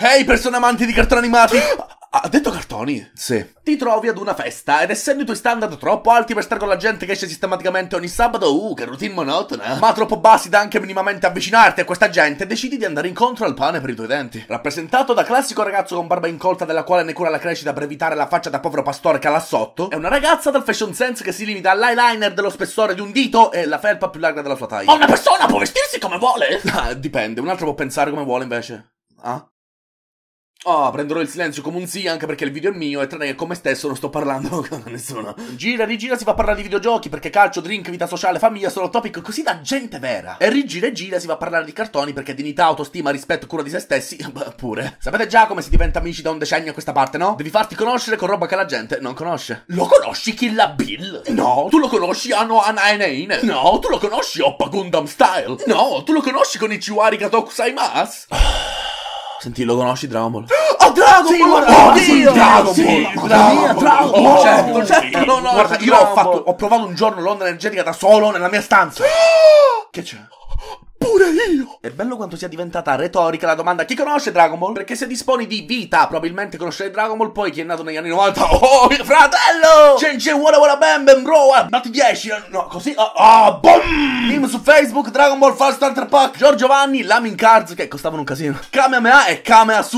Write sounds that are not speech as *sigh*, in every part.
Ehi, hey, persone amanti di cartoni animati! Ha detto cartoni? Sì. Ti trovi ad una festa ed essendo i tuoi standard troppo alti per stare con la gente che esce sistematicamente ogni sabato, uh, che routine monotona, ma troppo bassi da anche minimamente avvicinarti a questa gente, decidi di andare incontro al pane per i tuoi denti. Rappresentato da classico ragazzo con barba incolta della quale ne cura la crescita per evitare la faccia da povero pastore che ha là sotto, è una ragazza dal fashion sense che si limita all'eyeliner dello spessore di un dito e la felpa più larga della sua taglia. Ma una persona può vestirsi come vuole? *laughs* Ah, dipende, un altro può pensare come vuole invece. Ah? Oh, prenderò il silenzio come un sì, anche perché il video è mio e tranne che con me stesso non sto parlando *laughs* con nessuno. Gira e rigira si fa parlare di videogiochi perché calcio, drink, vita sociale, famiglia sono topic così da gente vera. E rigira e gira si fa parlare di cartoni perché dignità, autostima, rispetto, cura di se stessi, *laughs* pure. Sapete già come si diventa amici da un decennio a questa parte, no? Devi farti conoscere con roba che la gente non conosce. Lo conosci Killa Bill? No. Tu lo conosci Ano Anaenein? No. Tu lo conosci Oppa Gundam Style? No. Tu lo conosci con i Chiwari Katoku Saimas? *sighs* Ah. Senti, lo conosci Dragon Ball? Oh, Dragon sì, Ball! Oh, Dio! Dragon Ball! Madonna mia, Dragon Ball! Oh, certo, certo! certo no, certo, no, guarda, io ho, fatto, ho provato un giorno l'onda energetica da solo nella mia stanza. *gasps* Che c'è? pure io! È bello quanto sia diventata retorica la domanda chi conosce Dragon Ball? Perché se disponi di vita, probabilmente conosce Dragon Ball, poi chi è nato negli anni 90, *laughs* oh, mio fratello! Cence wala wala bam bam bro, nati 10, eh, no, così, ah, ah boom! Team su Facebook, Dragon Ball Fast Starter Pack, Giorgio Vanni, Lamin Cards, che costavano un casino, Kamea e Kamea su...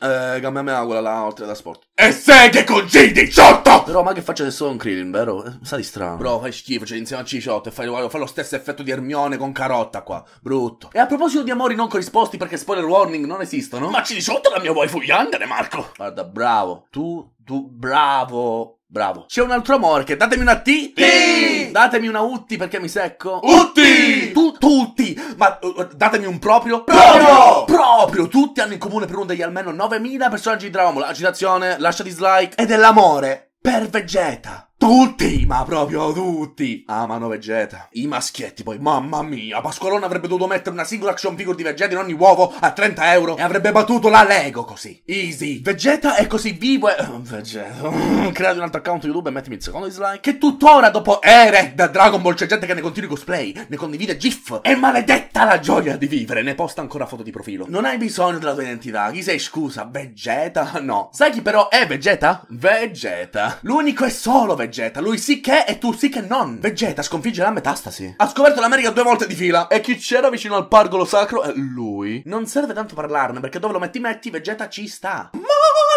Eh, Gamma quella là, oltre da sport. E seghe con G18! Però ma che faccio adesso con Krillin, vero? Eh, sa di strano. Bro, fai schifo, c'è cioè, insieme a C18 e fai, fai, lo stesso effetto di Hermione con Carotta qua. Brutto. E a proposito di amori non corrisposti perché spoiler warning non esistono. Ma C18 la mia waifu Yandere, Marco. Guarda, bravo. Tu, tu, bravo. Bravo. C'è un altro amore che datemi una T. T. Datemi una Utti perché mi secco. Utti! tu, tutti, ma uh, datemi un proprio. Proprio! Proprio! Tutti hanno in comune per uno degli almeno 9000 personaggi di Dragon Ball. Agitazione, lascia dislike ed è l'amore per Vegeta. Tutti, ma proprio tutti, amano ah, Vegeta. I maschietti poi, mamma mia, Pasqualone avrebbe dovuto mettere una singola action figure di Vegeta in ogni uovo a 30 euro e avrebbe battuto la Lego così. Easy. Vegeta è così vivo e... Oh, Vegeta. *laughs* Creati un altro account YouTube e mettimi il secondo dislike. Che tuttora dopo ere da Dragon Ball c'è gente che ne continua i cosplay, ne condivide GIF. È maledetta la gioia di vivere, ne posta ancora foto di profilo. Non hai bisogno della tua identità, chi sei scusa? Vegeta? No. Sai chi però è Vegeta? Vegeta. L'unico è solo Vegeta. Vegeta. Lui sì che e tu sì che non. Vegeta sconfigge la metastasi. Ha scoperto l'America due volte di fila. E chi c'era vicino al pargolo sacro è lui. Non serve tanto parlarne perché dove lo metti metti Vegeta ci sta. Ma...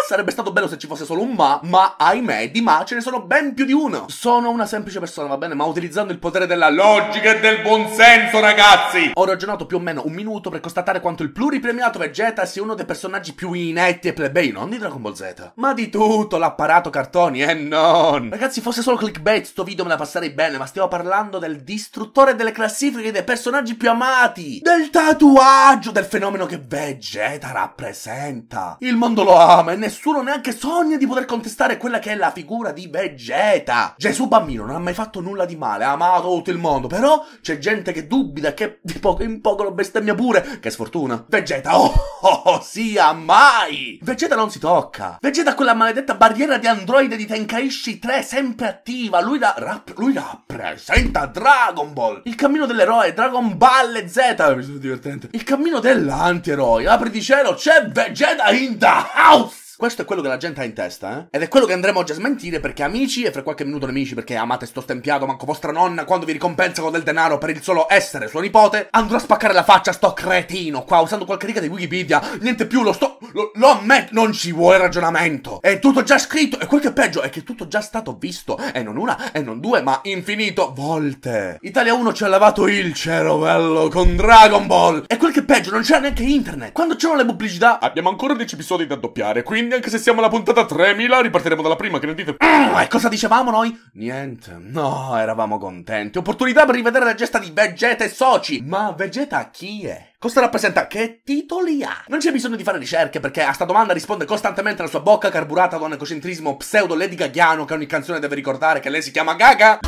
Sarebbe stato bello se ci fosse solo un ma, ma ahimè, di ma ce ne sono ben più di uno. Sono una semplice persona, va bene, ma utilizzando il potere della logica e del buonsenso, ragazzi. Ho ragionato più o meno un minuto per constatare quanto il pluripremiato Vegeta sia uno dei personaggi più inetti e plebei, non di Dragon Ball Z. Ma di tutto, l'apparato cartoni, eh non. Ragazzi, fosse solo clickbait, sto video me la passerei bene, ma stiamo parlando del distruttore delle classifiche dei personaggi più amati. Del tatuaggio, del fenomeno che Vegeta rappresenta. Il mondo lo ama e nessuno nessuno neanche sogna di poter contestare quella che è la figura di Vegeta. Gesù bambino non ha mai fatto nulla di male, ha amato tutto il mondo, però c'è gente che dubita, che di poco in poco lo bestemmia pure. Che sfortuna. Vegeta, oh, oh, oh sia mai! Vegeta non si tocca. Vegeta ha quella maledetta barriera di androide di Tenkaishi 3 sempre attiva. Lui, la, rap, lui rappresenta Dragon Ball. Il cammino dell'eroe, Dragon Ball Z. Mi sono divertente. Il cammino dell'antieroe. Apri di cielo, c'è Vegeta in the house! Questo è quello che la gente ha in testa, eh? Ed è quello che andremo oggi a smentire perché amici, e fra qualche minuto nemici perché amate sto stempiato, manco vostra nonna quando vi ricompensa con del denaro per il solo essere suo nipote, andrò a spaccare la faccia a sto cretino qua usando qualche riga di Wikipedia, niente più lo sto lo, lo ammetto, non ci vuole ragionamento. È tutto già scritto e quel che è peggio è che è tutto già stato visto. E non una, e non due, ma infinito volte. Italia 1 ci ha lavato il cervello con Dragon Ball. E quel che è peggio, non c'era neanche internet. Quando c'erano le pubblicità, abbiamo ancora 10 episodi da doppiare. Quindi, anche se siamo alla puntata 3000, ripartiremo dalla prima, che ne dite? Mm, e cosa dicevamo noi? Niente. No, eravamo contenti. Opportunità per rivedere la gesta di Vegeta e Soci. Ma Vegeta chi è? Cosa rappresenta? Che titoli ha? Non c'è bisogno di fare ricerche perché a sta domanda risponde costantemente la sua bocca carburata da un ecocentrismo pseudo-Lady Gagliano che ogni canzone deve ricordare che lei si chiama Gaga.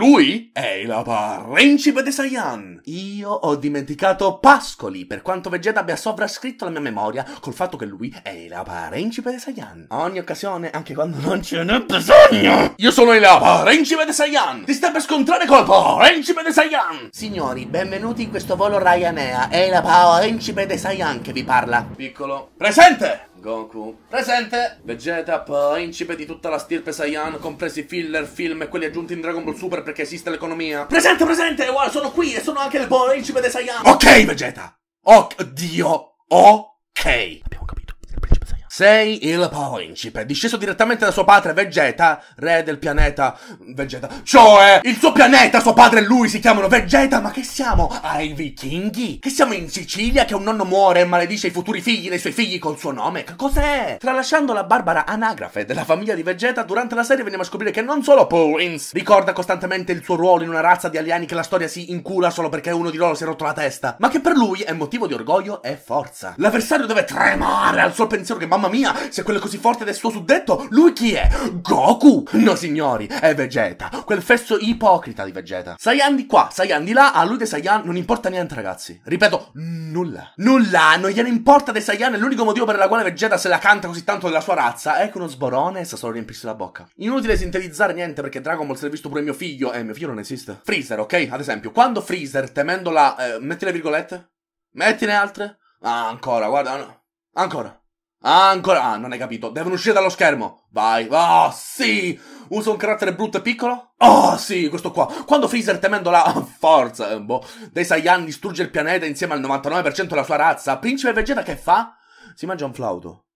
Lui è il principe di Saiyan. Io ho dimenticato Pascoli, per quanto Vegeta abbia sovrascritto la mia memoria col fatto che lui è il principe di Saiyan. ogni occasione, anche quando non ce n'è bisogno. Io sono il principe di Saiyan. Ti stai per scontrare col principe di Saiyan. Signori, benvenuti in questo volo Ryanair. È il principe di Saiyan che vi parla. Piccolo. Presente! Goku. Presente! Vegeta, principe di tutta la stirpe Saiyan, compresi filler, film e quelli aggiunti in Dragon Ball Super perché esiste l'economia. Presente, presente! Guarda, sono qui e sono anche il principe dei Saiyan! Ok, Vegeta! Oh, Dio! Ok! Abbiamo capito. Sei il principe, disceso direttamente da suo padre Vegeta, re del pianeta Vegeta. Cioè, il suo pianeta, suo padre e lui si chiamano Vegeta, ma che siamo? Ai vichinghi? Che siamo in Sicilia che un nonno muore e maledice i futuri figli dei suoi figli col suo nome? Che cos'è? Tralasciando la barbara anagrafe della famiglia di Vegeta, durante la serie veniamo a scoprire che non solo Prince ricorda costantemente il suo ruolo in una razza di alieni che la storia si incula solo perché uno di loro si è rotto la testa, ma che per lui è motivo di orgoglio e forza. L'avversario deve tremare al solo pensiero che mamma mia, se quello è così forte del suo suddetto, lui chi è? Goku! No signori, è Vegeta, quel fesso ipocrita di Vegeta. Saiyan di qua, Saiyan di là, a lui dei Saiyan non importa niente ragazzi. Ripeto, nulla. Nulla, non gliene importa dei Saiyan, è l'unico motivo per la quale Vegeta se la canta così tanto della sua razza. Ecco uno sborone e sa solo riempirsi la bocca. Inutile sintetizzare niente perché Dragon Ball si è visto pure mio figlio, e eh, mio figlio non esiste. Freezer, ok? Ad esempio, quando Freezer, temendo la... Eh, metti le virgolette? Metti le altre? Ah, ancora, guarda, no. Ancora. Ancora. Ah, non hai capito. Devono uscire dallo schermo. Vai. Oh, sì. Usa un carattere brutto e piccolo? Oh, sì, questo qua. Quando Freezer, temendo la *laughs* forza eh, boh, dei Saiyan, distrugge il pianeta insieme al 99% della sua razza, Principe Vegeta che fa? Si mangia un flauto.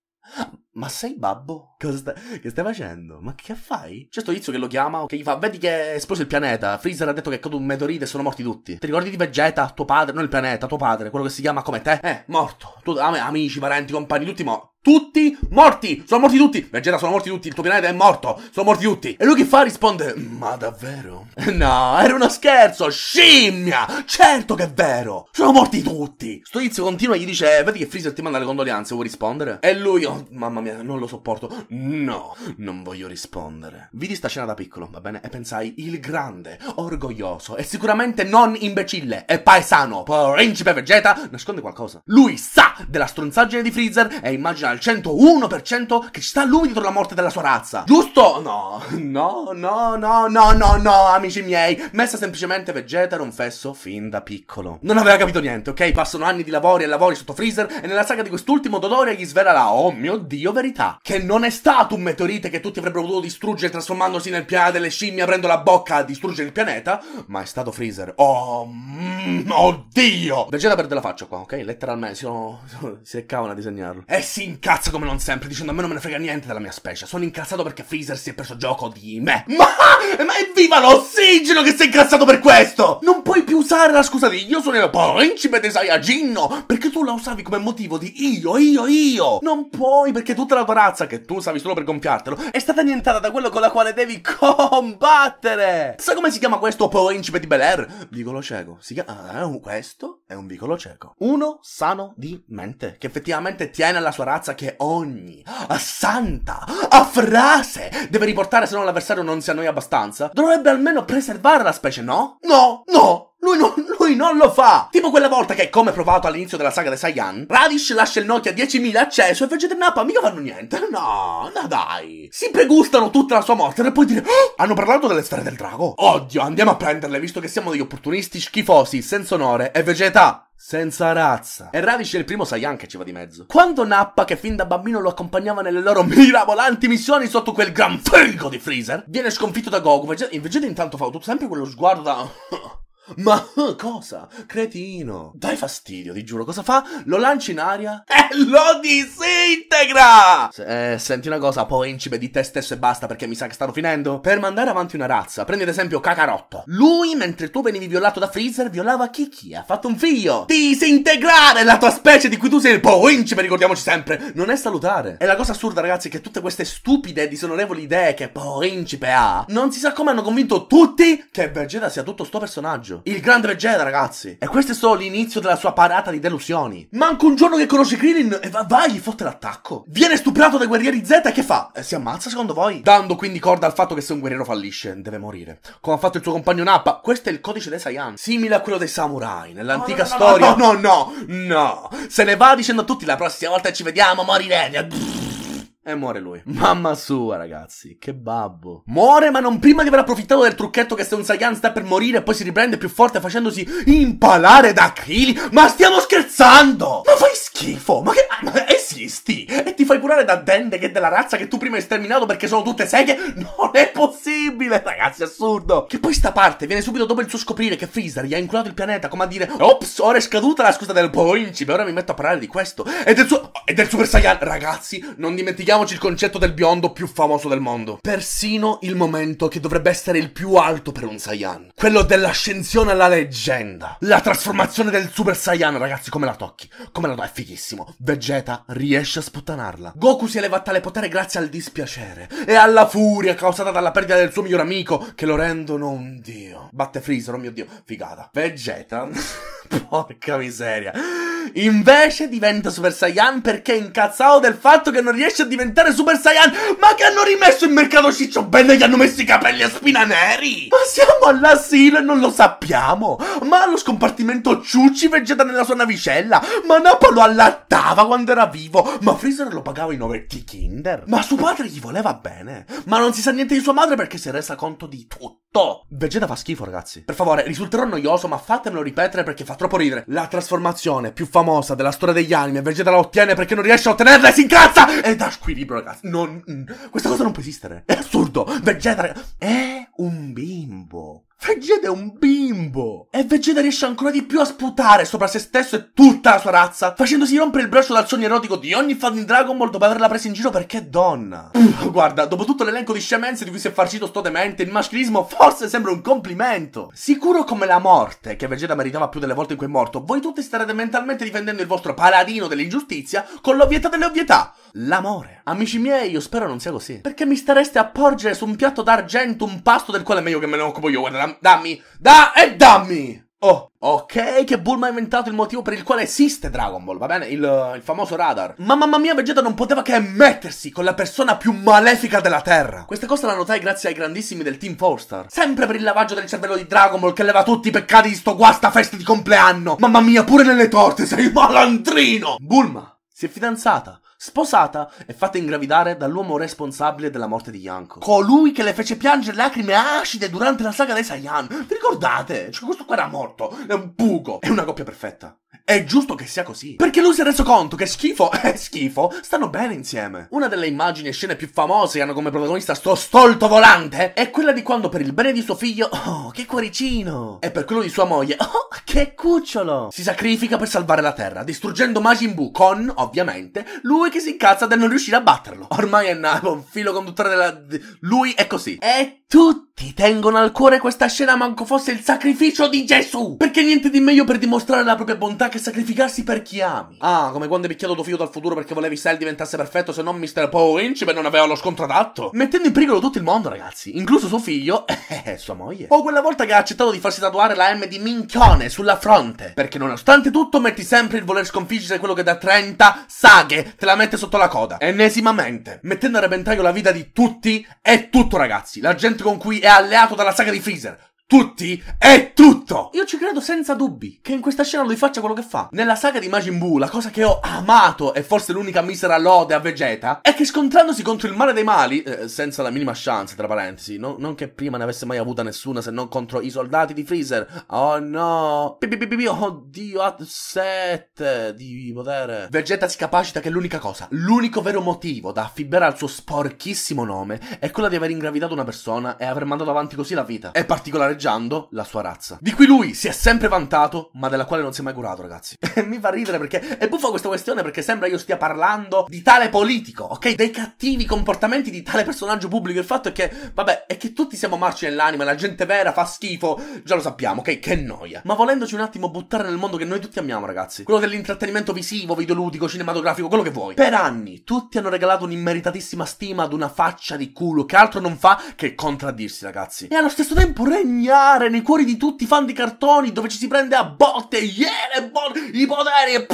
Ma sei babbo? Sta... che stai facendo? Ma che fai? C'è sto tizio che lo chiama, che gli fa: Vedi che è esploso il pianeta. Freezer ha detto che è caduto un meteorite e sono morti tutti. Ti ricordi di Vegeta, tuo padre? Non il pianeta, tuo padre, quello che si chiama come te? Eh, morto. Tu, amici, parenti, compagni, tutti morti. Tutti morti! Sono morti tutti! Vegeta, sono morti tutti! Il tuo pianeta è morto! Sono morti tutti! E lui che fa? Risponde: Ma davvero? *laughs* No, era uno scherzo! Scimmia! Certo che è vero! Sono morti tutti! Sto tizio continua e gli dice: eh, Vedi che Freezer ti manda le condolianze, vuoi rispondere? E lui, oh, mamma mia, non lo sopporto. No, non voglio rispondere. Vidi sta scena da piccolo, va bene? E pensai: Il grande, orgoglioso e sicuramente non imbecille e paesano, principe Vegeta, nasconde qualcosa. Lui sa della stronzaggine di Freezer e immagina al 101% che ci sta lui dietro la morte della sua razza. Giusto? No, no, no, no, no, no, no, amici miei. Messa semplicemente Vegeta era un fesso fin da piccolo. Non aveva capito niente, ok? Passano anni di lavori e lavori sotto Freezer e nella saga di quest'ultimo Dodore gli svela la, oh mio dio, verità. Che non è stato un meteorite che tutti avrebbero potuto distruggere trasformandosi nel pianeta delle scimmie, aprendo la bocca a distruggere il pianeta, ma è stato Freezer. Oh, mm, oddio! Vegeta perde la faccia qua, ok? Letteralmente, sono *laughs* si è accavano a disegnarlo. E si incazza come non sempre, dicendo a me non me ne frega niente della mia specie. Sono incazzato perché Freezer si è preso gioco di me. *laughs* Ma, ma evviva l'ossigeno che si è incazzato per questo! Non puoi più usare la scusa di io sono il principe dei Saiyajin, perché tu la usavi come motivo di io, io, io. Non puoi, perché tutta la tua razza, che tu usavi solo per compiartelo, è stata annientata da quello con la quale devi *laughs* combattere. Sai come si chiama questo principe di Bel Air? Vicolo cieco. Si chiama... Ah, questo è un vicolo cieco. Uno sano di mente, che effettivamente tiene alla sua razza che ogni a ah, santa a ah, frase deve riportare se no l'avversario non si annoia abbastanza, dovrebbe almeno preservare la specie, no? No, no, lui non, lui non, lo fa! Tipo quella volta che, come provato all'inizio della saga dei Saiyan, Radish lascia il Nokia 10.000 acceso e Vegeta e Nappa mica fanno niente. No, no dai. Si pregustano tutta la sua morte e poi dire oh, hanno parlato delle sfere del drago? Oddio, andiamo a prenderle visto che siamo degli opportunisti schifosi, senza onore e Vegeta senza razza. E Ravish è il primo Saiyan che ci va di mezzo. Quando Nappa, che fin da bambino lo accompagnava nelle loro *laughs* mirabolanti missioni sotto quel gran figo di Freezer, viene sconfitto da Goku, Vegeta, Vegeta intanto fa tutto sempre quello sguardo da... *laughs* Ma *laughs* cosa? Cretino! Dai fastidio, ti giuro, cosa fa? Lo lancia in aria e lo disintegra! Se, eh, senti una cosa, poi di te stesso e basta perché mi sa che stanno finendo. Per mandare avanti una razza, prendi ad esempio Kakarotto. Lui, mentre tu venivi violato da Freezer, violava Kiki, ha fatto un figlio. Disintegrare la tua specie di cui tu sei il poincipe, ricordiamoci sempre, non è salutare. E la cosa assurda, ragazzi, è che tutte queste stupide e disonorevoli idee che poincipe ha, non si sa come hanno convinto tutti che Vegeta sia tutto sto personaggio personaggio. Il grande Vegeta, ragazzi. E questo è solo l'inizio della sua parata di delusioni. Manco un giorno che conosce Krillin e va, vai, gli fotte l'attacco. Viene stuprato dai guerrieri Z e che fa? Eh, si ammazza secondo voi? Dando quindi corda al fatto che se un guerriero fallisce, deve morire. Come ha fatto il suo compagno Nappa. Questo è il codice dei Saiyan. Simile a quello dei samurai. Nell'antica no, no, no, storia. No, no, no, no. Se ne va dicendo a tutti la prossima volta ci vediamo, morirete. E muore lui. Mamma sua, ragazzi. Che babbo. Muore, ma non prima di aver approfittato del trucchetto che se un Saiyan sta per morire e poi si riprende più forte facendosi impalare da Krillin. Ma stiamo scherzando! Ma fai schifo! Ma che... Ma esisti? E ti fai curare da Dende che è della razza che tu prima hai sterminato perché sono tutte seghe? Non è possibile, ragazzi, assurdo. Che poi sta parte viene subito dopo il suo scoprire che Freezer gli ha inculato il pianeta come a dire Ops, ora è scaduta la scusa del principe, ora mi metto a parlare di questo. E del suo... E del Super Saiyan. Ragazzi, non dimentichiamo Ricordiamoci il concetto del biondo più famoso del mondo. Persino il momento che dovrebbe essere il più alto per un Saiyan. Quello dell'ascensione alla leggenda. La trasformazione del Super Saiyan, ragazzi, come la tocchi? Come la do? È fighissimo. Vegeta riesce a sputtanarla. Goku si eleva a tale potere grazie al dispiacere e alla furia causata dalla perdita del suo miglior amico che lo rendono un dio. Batte Freezer, oh mio dio, figata. Vegeta... *laughs* Porca miseria. Invece diventa Super Saiyan perché è incazzato del fatto che non riesce a diventare Super Saiyan. Ma che hanno rimesso in mercato Ciccio Bella gli hanno messo i capelli a spina neri. Ma siamo all'asilo e non lo sappiamo. Ma allo scompartimento Ciucci vegeta nella sua navicella. Ma Nappa lo allattava quando era vivo. Ma Freezer lo pagava in overti Kinder. Ma suo padre gli voleva bene. Ma non si sa niente di sua madre perché si è resa conto di tutto. Vegeta fa schifo, ragazzi. Per favore, risulterò noioso, ma fatemelo ripetere perché fa troppo ridere. La trasformazione più famosa famosa della storia degli anime, Vegeta la ottiene perché non riesce a ottenerla e si incazza! E da squilibrio, ragazzi. Non, mm, questa cosa non può esistere. È assurdo. Vegeta è un bimbo. Vegeta è un bimbo! E Vegeta riesce ancora di più a sputare sopra se stesso e tutta la sua razza, facendosi rompere il braccio dal sogno erotico di ogni fan di Dragon Ball dopo averla presa in giro perché è donna. Uff, uh, guarda, dopo tutto l'elenco di scemenze di cui si è farcito sto demente, il maschilismo forse sembra un complimento. Sicuro come la morte, che Vegeta meritava più delle volte in cui è morto, voi tutti starete mentalmente difendendo il vostro paladino dell'ingiustizia con l'ovvietà delle ovvietà. L'amore. Amici miei, io spero non sia così. Perché mi stareste a porgere su un piatto d'argento un pasto del quale è meglio che me ne occupo io, guarda Dam, dammi, da e dammi! Oh, ok, che Bulma ha inventato il motivo per il quale esiste Dragon Ball, va bene? Il, il, famoso radar. Ma mamma mia, Vegeta non poteva che mettersi con la persona più malefica della Terra. Queste cose la notai grazie ai grandissimi del Team Star. Sempre per il lavaggio del cervello di Dragon Ball che leva tutti i peccati di sto guasta festa di compleanno. Mamma mia, pure nelle torte sei malandrino! Bulma si è fidanzata sposata e fatta ingravidare dall'uomo responsabile della morte di Yanko. Colui che le fece piangere lacrime acide durante la saga dei Saiyan. Vi ricordate? Cioè, questo qua era morto, è un buco, è una coppia perfetta. È giusto che sia così. Perché lui si è reso conto che schifo *laughs* e schifo stanno bene insieme. Una delle immagini e scene più famose che hanno come protagonista sto stolto volante è quella di quando per il bene di suo figlio, oh, che cuoricino! E per quello di sua moglie, *laughs* oh, che cucciolo! Si sacrifica per salvare la Terra, distruggendo Majin Buu con, ovviamente, lui che si incazza del non riuscire a batterlo. Ormai è nato filo conduttore della... Lui è così. E tutti tengono al cuore questa scena manco fosse il sacrificio di Gesù! Perché niente di meglio per dimostrare la propria bontà che sacrificarsi per chi ami. Ah, come quando hai picchiato tuo figlio dal futuro perché volevi Cell diventasse perfetto se non Mr. Poe Inch non aveva lo scontro adatto. Mettendo in pericolo tutto il mondo, ragazzi. Incluso suo figlio *laughs* e sua moglie. O oh, quella volta che ha accettato di farsi tatuare la M di Minchione sul sulla fronte. Perché nonostante tutto metti sempre il voler sconfiggere quello che da 30 saghe te la mette sotto la coda. Ennesimamente. Mettendo a repentaglio la vita di tutti è tutto ragazzi. La gente con cui è alleato dalla saga di Freezer tutti è tutto! Io ci credo senza dubbi che in questa scena lui faccia quello che fa. Nella saga di Majin Buu, la cosa che ho amato e forse l'unica misera lode a Vegeta è che scontrandosi contro il male dei mali, eh, senza la minima chance, tra parentesi, no, non che prima ne avesse mai avuta nessuna se non contro i soldati di Freezer. Oh no! Oddio, ha 7 di potere. Vegeta si capacita che l'unica cosa, l'unico vero motivo da affibbare al suo sporchissimo nome è quello di aver ingravidato una persona e aver mandato avanti così la vita. È particolare scoraggiando la sua razza. Di cui lui si è sempre vantato, ma della quale non si è mai curato, ragazzi. *laughs* Mi fa ridere perché è buffa questa questione perché sembra io stia parlando di tale politico, ok? Dei cattivi comportamenti di tale personaggio pubblico. Il fatto è che, vabbè, è che tutti siamo marci nell'anima, la gente vera fa schifo, già lo sappiamo, ok? Che noia. Ma volendoci un attimo buttare nel mondo che noi tutti amiamo, ragazzi. Quello dell'intrattenimento visivo, videoludico, cinematografico, quello che vuoi. Per anni tutti hanno regalato un'immeritatissima stima ad una faccia di culo che altro non fa che contraddirsi, ragazzi. E allo stesso tempo regna sognare nei cuori di tutti i fan di cartoni dove ci si prende a botte, yeah, bo i poteri.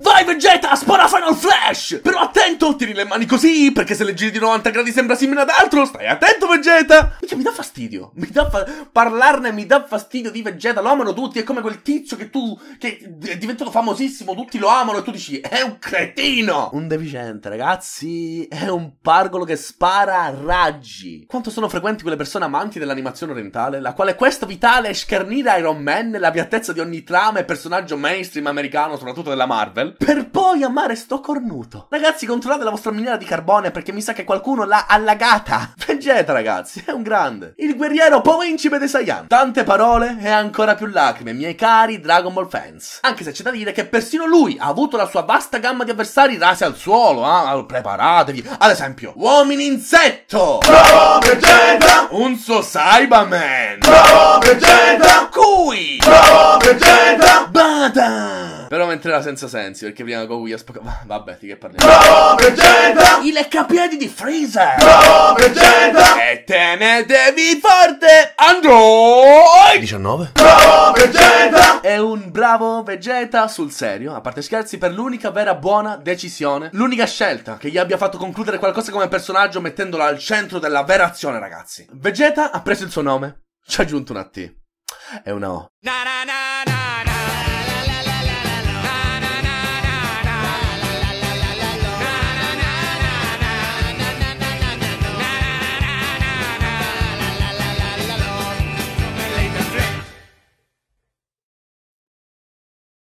Vai Vegeta, spara Final Flash! Però attento, tiri le mani così, perché se le giri di 90 gradi sembra simile ad altro. Stai attento Vegeta! Mica mi dà fastidio, mi dà fa parlarne mi dà fastidio di Vegeta, lo amano tutti, è come quel tizio che tu, che è diventato famosissimo, tutti lo amano e tu dici, è un cretino! Un deficiente, ragazzi, è un pargolo che spara raggi. Quanto sono frequenti quelle persone amanti dell'animazione orientale? mentale, la quale quest vitale è schernire Iron Man piattezza di ogni trama e personaggio mainstream americano, soprattutto della Marvel, per poi amare sto cornuto. Ragazzi, controllate la vostra miniera di carbone perché mi sa che qualcuno l'ha allagata. *laughs* Vegeta, ragazzi, è un grande. Il guerriero principe dei Saiyan. Tante parole e ancora più lacrime, miei cari Dragon Ball fans. Anche se c'è da dire che persino lui ha avuto la sua vasta gamma di avversari rasi al suolo, eh? preparatevi. Ad esempio, uomini insetto! Bravo, Vegeta! Un suo Cyberman! Man! Roba Vegeta! Cui! Roba Vegeta! Bada! Però mentre era senza sensi, perché prima Goku gli ha spaccato. *laughs* Vabbè, di che parliamo? Bravo, Vegeta! Il leccapiedi di Freezer! Bravo, Vegeta! E tenetevi forte! Android! 19. Bravo, Vegeta! È un bravo Vegeta sul serio, a parte scherzi, per l'unica vera buona decisione, l'unica scelta che gli abbia fatto concludere qualcosa come personaggio mettendolo al centro della vera azione, ragazzi. Vegeta ha preso il suo nome, ci ha aggiunto una T. È una O. Na, na, na.